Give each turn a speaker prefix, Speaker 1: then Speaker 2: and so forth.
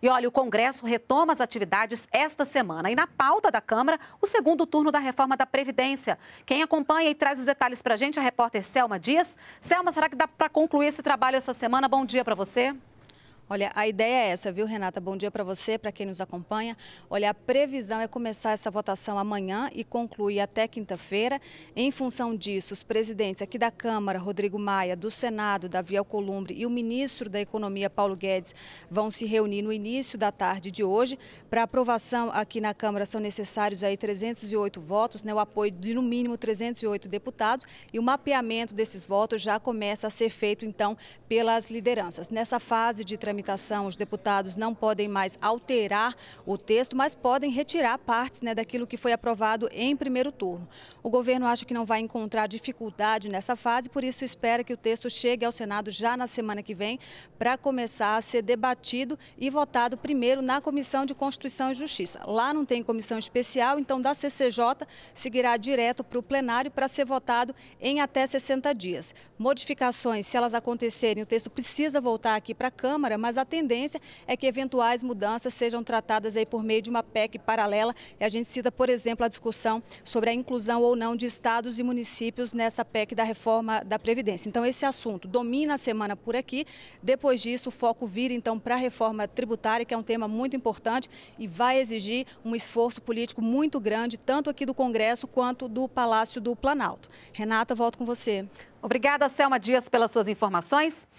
Speaker 1: E olha, o Congresso retoma as atividades esta semana. E na pauta da Câmara, o segundo turno da reforma da Previdência. Quem acompanha e traz os detalhes para a gente é a repórter Selma Dias. Selma, será que dá para concluir esse trabalho essa semana? Bom dia para você. Olha, a ideia é essa, viu,
Speaker 2: Renata? Bom dia para você, para quem nos acompanha. Olha, a previsão é começar essa votação amanhã e concluir até quinta-feira. Em função disso, os presidentes aqui da Câmara, Rodrigo Maia, do Senado, Davi Alcolumbre e o ministro da Economia, Paulo Guedes, vão se reunir no início da tarde de hoje. Para aprovação aqui na Câmara são necessários aí 308 votos, né, o apoio de no mínimo 308 deputados e o mapeamento desses votos já começa a ser feito então pelas lideranças. Nessa fase de tramitação tramitação, os deputados não podem mais alterar o texto, mas podem retirar partes né, daquilo que foi aprovado em primeiro turno. O governo acha que não vai encontrar dificuldade nessa fase, por isso espera que o texto chegue ao Senado já na semana que vem, para começar a ser debatido e votado primeiro na Comissão de Constituição e Justiça. Lá não tem comissão especial, então da CCJ seguirá direto para o plenário para ser votado em até 60 dias. Modificações, se elas acontecerem, o texto precisa voltar aqui para a Câmara, mas mas a tendência é que eventuais mudanças sejam tratadas aí por meio de uma PEC paralela. E a gente cita, por exemplo, a discussão sobre a inclusão ou não de estados e municípios nessa PEC da reforma da Previdência. Então, esse assunto domina a semana por aqui. Depois disso, o foco vira então para a reforma tributária, que é um tema muito importante e vai exigir um esforço político muito grande, tanto aqui do Congresso quanto do Palácio do Planalto. Renata, volto com você. Obrigada, Selma Dias, pelas suas informações.